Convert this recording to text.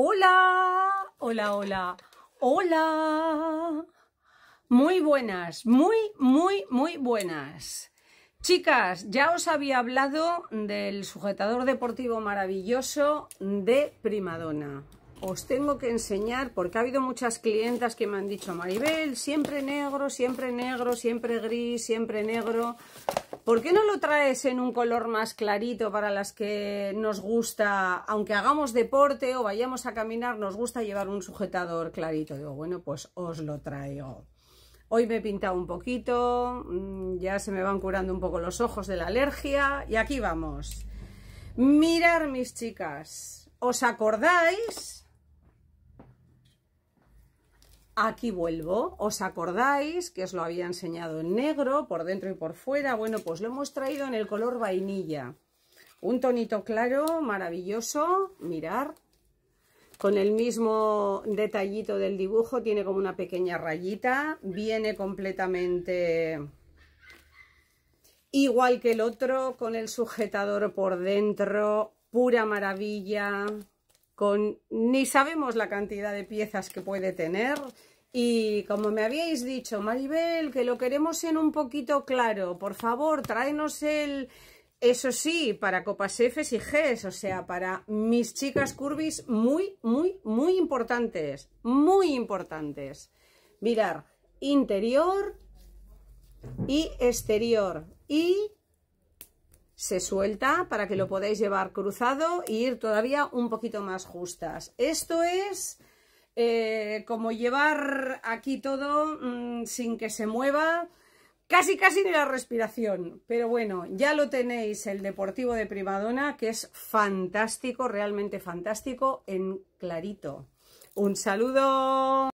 Hola, hola, hola, hola. Muy buenas, muy, muy, muy buenas. Chicas, ya os había hablado del sujetador deportivo maravilloso de Primadona. Os tengo que enseñar, porque ha habido muchas clientas que me han dicho, Maribel, siempre negro, siempre negro, siempre gris, siempre negro. ¿Por qué no lo traes en un color más clarito para las que nos gusta, aunque hagamos deporte o vayamos a caminar, nos gusta llevar un sujetador clarito? Digo, bueno, pues os lo traigo. Hoy me he pintado un poquito, mm, ya se me van curando un poco los ojos de la alergia y aquí vamos. Mirar mis chicas, ¿os acordáis Aquí vuelvo, ¿os acordáis que os lo había enseñado en negro por dentro y por fuera? Bueno, pues lo hemos traído en el color vainilla. Un tonito claro, maravilloso, mirar. Con el mismo detallito del dibujo, tiene como una pequeña rayita, viene completamente igual que el otro, con el sujetador por dentro, pura maravilla ni sabemos la cantidad de piezas que puede tener. Y como me habíais dicho, Maribel, que lo queremos en un poquito claro, por favor, tráenos el... Eso sí, para copas F y G, e o sea, para mis chicas curvis muy, muy, muy importantes, muy importantes. Mirar, interior y exterior y se suelta para que lo mm. podáis llevar cruzado y e ir todavía un poquito más justas. Esto es eh, como llevar aquí todo mm, sin que se mueva, casi casi ni la respiración. Pero bueno, ya lo tenéis el Deportivo de Primadona, que es fantástico, realmente fantástico en clarito. Un saludo.